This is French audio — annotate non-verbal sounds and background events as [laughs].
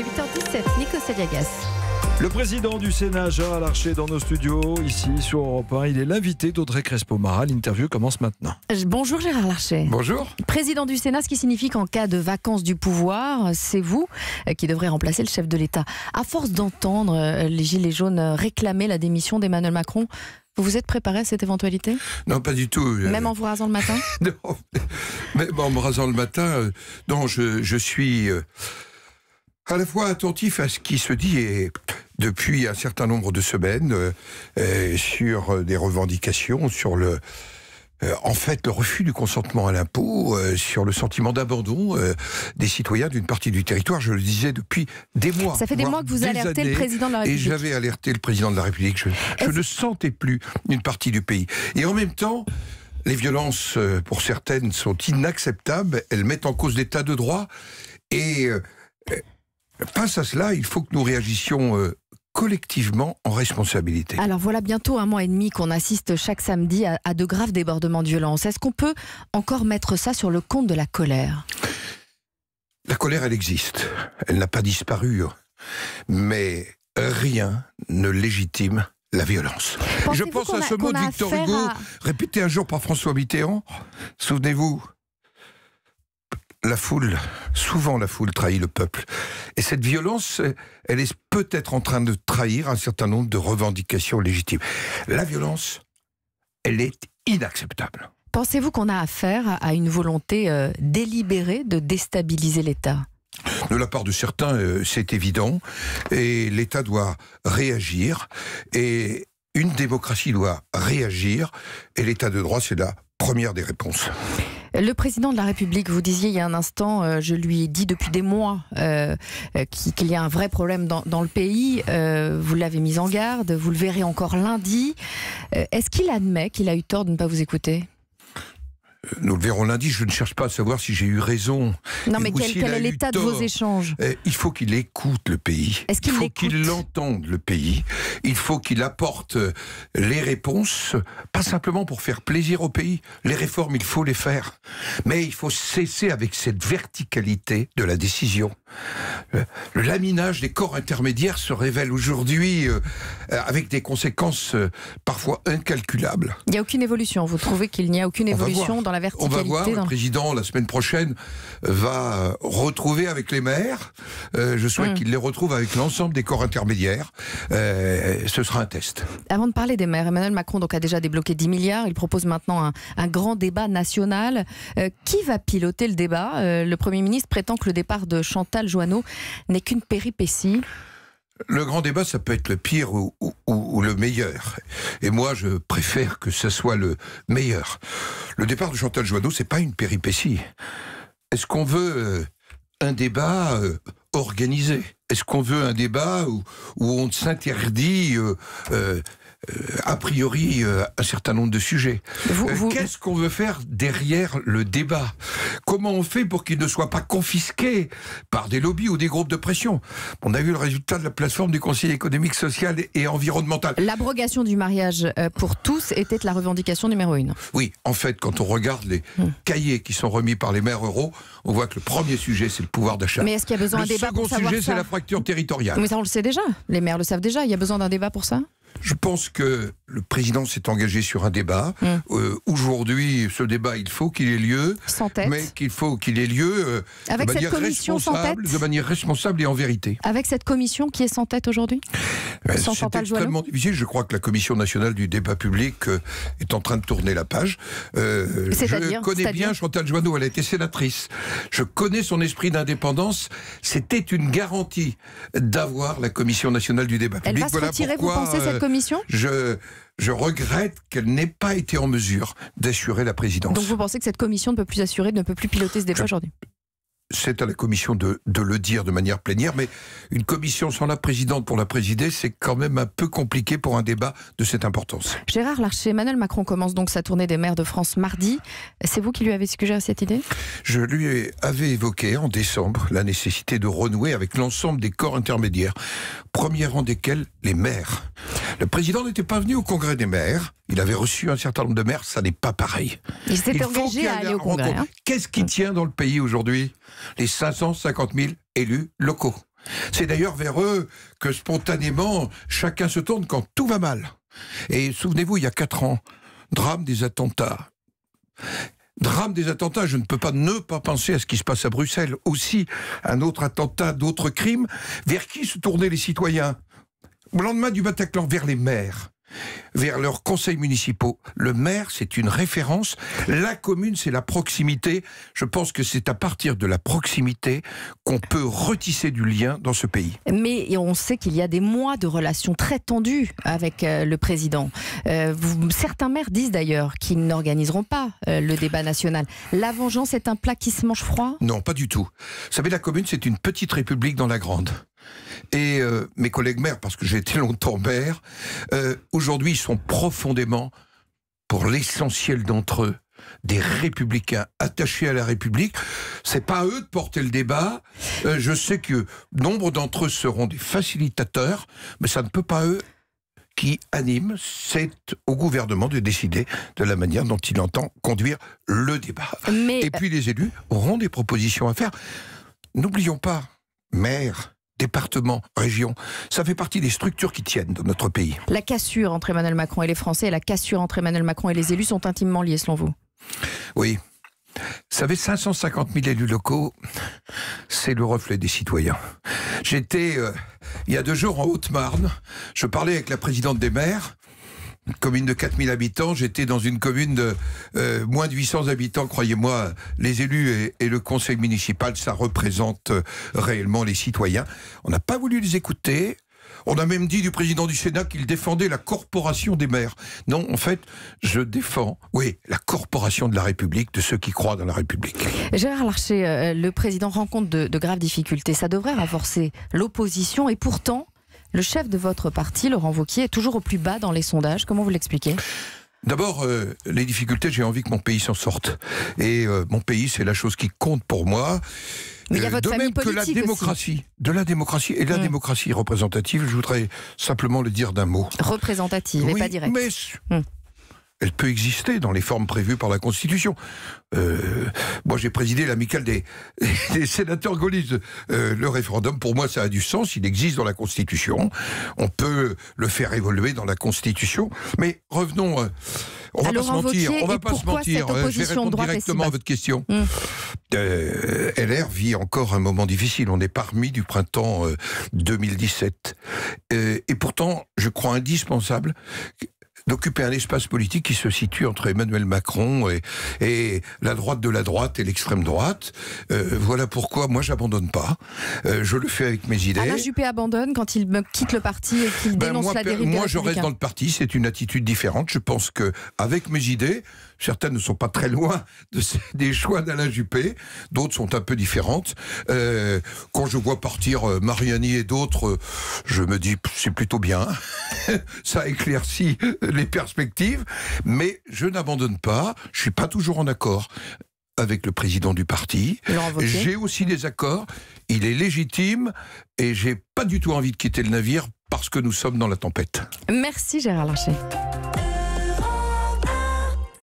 h 17 Nico Le président du Sénat, Gérard Larcher, dans nos studios, ici sur Europe 1. Il est l'invité d'Audrey Crespo-Mara. L'interview commence maintenant. Bonjour Gérard Larcher. Bonjour. Président du Sénat, ce qui signifie qu'en cas de vacances du pouvoir, c'est vous euh, qui devrez remplacer le chef de l'État. À force d'entendre euh, les Gilets jaunes réclamer la démission d'Emmanuel Macron, vous vous êtes préparé à cette éventualité Non, pas du tout. Euh, même en vous rasant le matin [laughs] Non, même en me rasant le matin, non, je, suis à la fois attentif à ce qui se dit et depuis un certain nombre de semaines euh, euh, sur euh, des revendications, sur le en fait le refus du consentement à l'impôt, sur le sentiment d'abandon des citoyens d'une partie du territoire. Je le disais depuis des mois. Ça fait des mois que vous alertez le président de la République. Et j'avais alerté le président de la République. Je, je ne sentais plus une partie du pays. Et en même temps, les violences, pour certaines, sont inacceptables. Elles mettent en cause l'état de droit. Et Face à cela, il faut que nous réagissions euh, collectivement en responsabilité. Alors voilà bientôt un mois et demi qu'on assiste chaque samedi à, de graves débordements de violence. Est-ce qu'on peut encore mettre ça sur le compte de la colère La colère, elle existe. Elle n'a pas disparu. Hein. Mais rien ne légitime la violence. Je pense à ce mot de Victor Hugo, réputé répété un jour par François Mitterrand. Souvenez-vous, la foule, souvent la foule trahit le peuple. Et cette violence, elle est peut-être en train de trahir un certain nombre de revendications légitimes. La violence, elle est inacceptable. Pensez-vous qu'on a affaire à une volonté euh, délibérée de déstabiliser l'État de la part de certains, euh, c'est évident, et l'État doit réagir, et une démocratie doit réagir, et l'État de droit, c'est la première des réponses. Le président de la République, vous disiez il y a un instant, euh, je lui ai dit depuis des mois euh, euh, qu'il y a un vrai problème dans, le pays. vous l'avez mis en garde, vous le verrez encore lundi. Est-ce qu'il admet qu'il a eu tort de ne pas vous écouter nous le verrons lundi, je ne cherche pas à savoir si j'ai eu raison. Non, mais quel, est l'état de vos échanges eh, Il faut qu'il écoute le pays. il faut qu'il l'entende le pays. Il faut qu'il apporte euh, les réponses, pas simplement pour faire plaisir au pays. Les réformes, il faut les faire. Mais il faut cesser avec cette verticalité de la décision. Euh, le, laminage des corps intermédiaires se révèle aujourd'hui euh, euh, avec des conséquences parfois incalculables. Il n'y a aucune évolution. Vous trouvez qu'il n'y a aucune évolution dans la verticalité On va voir. Le président, la semaine prochaine, va retrouver avec les maires. je souhaite hmm. qu'il les retrouve avec l'ensemble des corps intermédiaires. ce sera un test. Avant de parler des maires, Emmanuel Macron donc, a déjà débloqué 10 milliards. Il propose maintenant un grand débat national. qui va piloter le débat Le Premier ministre prétend que le départ de Chantal n'est qu'une péripétie le grand débat, ça peut être le pire ou, le meilleur. Et moi, je préfère que ce soit le meilleur. Le départ de Chantal Joanneau, c'est pas une péripétie. Est-ce qu'on veut euh, un débat euh, organisé Est-ce qu'on veut un débat où, on s'interdit euh, euh, a priori euh, un certain nombre de sujets. Euh, qu'est-ce qu'on veut faire derrière le débat Comment on fait pour qu'il ne soit pas confisqué par des lobbies ou des groupes de pression On a vu le résultat de la plateforme du Conseil économique, social et environnemental. L'abrogation du mariage pour tous était la revendication numéro une. Oui, en fait, quand on regarde les hmm. cahiers qui sont remis par les maires euros, on voit que le premier sujet, c'est le pouvoir d'achat. Mais est-ce qu'il y a besoin d'un débat pour savoir ça second sujet, c'est la fracture territoriale. Mais ça, on le sait déjà. Les maires le savent déjà. Il y a besoin d'un débat pour ça je pense que le président s'est engagé sur un débat. Mmh. Euh, aujourd'hui, ce débat, il faut qu'il ait lieu. Sans tête. Mais qu'il faut qu'il ait lieu euh, de, manière de manière responsable et en vérité. Avec cette commission qui est sans tête aujourd'hui ben, Sans extrêmement difficile. Je crois que la Commission nationale du débat public euh, est en train de tourner la page. je connais bien Chantal Joanneau, elle a été sénatrice. Je connais son esprit d'indépendance. C'était une garantie d'avoir la Commission nationale du débat elle public. Va se voilà retirer, pourquoi, vous pensez, cette commission je, je regrette qu'elle n'ait pas été en mesure d'assurer la présidence. Donc vous pensez que cette commission ne peut plus assurer, ne peut plus piloter ce débat aujourd'hui c'est à la commission de, le dire de manière plénière, mais une commission sans la présidente pour la présider, c'est quand même un peu compliqué pour un débat de cette importance. Gérard Larcher, Emmanuel Macron commence donc sa tournée des maires de France mardi. C'est vous qui lui avez suggéré cette idée Je lui avais évoqué en décembre la nécessité de renouer avec l'ensemble des corps intermédiaires, premier rang desquels les maires. Le président n'était pas venu au congrès des maires, il avait reçu un certain nombre de maires, ça n'est pas pareil. Il s'était à aller hein. Qu'est-ce qui tient dans le pays aujourd'hui Les 550 000 élus locaux. C'est d'ailleurs vers eux que spontanément chacun se tourne quand tout va mal. Et souvenez-vous, il y a 4 ans, drame des attentats. Drame des attentats, je ne peux pas ne pas penser à ce qui se passe à Bruxelles. Aussi, un autre attentat, d'autres crimes. Vers qui se tournaient les citoyens Au lendemain du Bataclan, vers les maires vers leurs conseils municipaux. Le maire, c'est une référence. La commune, c'est la proximité. Je pense que c'est à partir de la proximité qu'on peut retisser du lien dans ce pays. Mais on sait qu'il y a des mois de relations très tendues avec euh, le président. Euh, certains maires disent d'ailleurs qu'ils n'organiseront pas euh, le débat national. La vengeance est un plat qui se mange froid Non, pas du tout. Vous savez, la commune, c'est une petite république dans la grande. Et euh, mes collègues maires, parce que j'ai été longtemps maire, euh, aujourd'hui, ils sont profondément, pour l'essentiel d'entre eux, des républicains attachés à la République. C'est pas à eux de porter le débat. Euh, je sais que nombre d'entre eux seront des facilitateurs, mais ça ne peut pas eux qui animent c'est au gouvernement de décider de la manière dont il entend conduire le débat. Et puis les élus auront des propositions à faire. N'oublions pas, maire, départements, régions. Ça fait partie des structures qui tiennent dans notre pays. La cassure entre Emmanuel Macron et les Français et la cassure entre Emmanuel Macron et les élus sont intimement liées selon vous Oui. Vous savez, 550 000 élus locaux, c'est le reflet des citoyens. J'étais, euh, il y a deux jours, en Haute-Marne, je parlais avec la présidente des maires, commune de 4000 habitants, j'étais dans une commune de euh, moins de 800 habitants. Croyez-moi, les élus et, le conseil municipal, ça représente euh, réellement les citoyens. On n'a pas voulu les écouter. On a même dit du président du Sénat qu'il défendait la corporation des maires. Non, en fait, je défends, oui, la corporation de la République, de ceux qui croient dans la République. Gérard Larcher, euh, le président rencontre de, de graves difficultés. Ça devrait renforcer l'opposition et pourtant, le chef de votre parti, Laurent Vauquier, est toujours au plus bas dans les sondages. Comment vous l'expliquez D'abord, euh, les difficultés, j'ai envie que mon pays s'en sorte. Et euh, mon pays, c'est la chose qui compte pour moi. Euh, de même que la démocratie, de la démocratie et la mmh. démocratie représentative, je voudrais simplement le dire d'un mot. Représentative et pas directe. Mais mmh elle peut exister dans les formes prévues par la Constitution. Euh, moi, j'ai présidé l'amicale des, [laughs] sénateurs gaullistes. Euh, le référendum, pour moi, ça a du sens. Il existe dans la Constitution. On peut le faire évoluer dans la Constitution. Mais revenons. Euh, on, va va pas se mentir. On va pas hein. Je vais répondre directement à votre question. Hmm. LR vit encore un moment difficile. On est parmi du printemps 2017. et pourtant, je crois indispensable d'occuper un espace politique qui se situe entre Emmanuel Macron et, et la droite de la droite et l'extrême droite. Euh, voilà pourquoi moi j'abandonne pas. Euh, je le fais avec mes idées. Alain Juppé abandonne quand il quitte le parti et qu'il ben, dénonce la dérive. Moi je reste dans le parti, c'est une attitude différente. Je pense que avec mes idées, certaines ne sont pas très loin de des choix d'Alain Juppé, d'autres sont un peu différentes. Euh, quand je vois partir Mariani et d'autres, je me dis c'est plutôt bien. [laughs] Ça éclaircit perspectives, mais je n'abandonne pas, je suis pas toujours en accord avec le président du parti. J'ai aussi des accords, il est légitime et j'ai pas du tout envie de quitter le navire parce que nous sommes dans la tempête. Merci Gérard Larcher.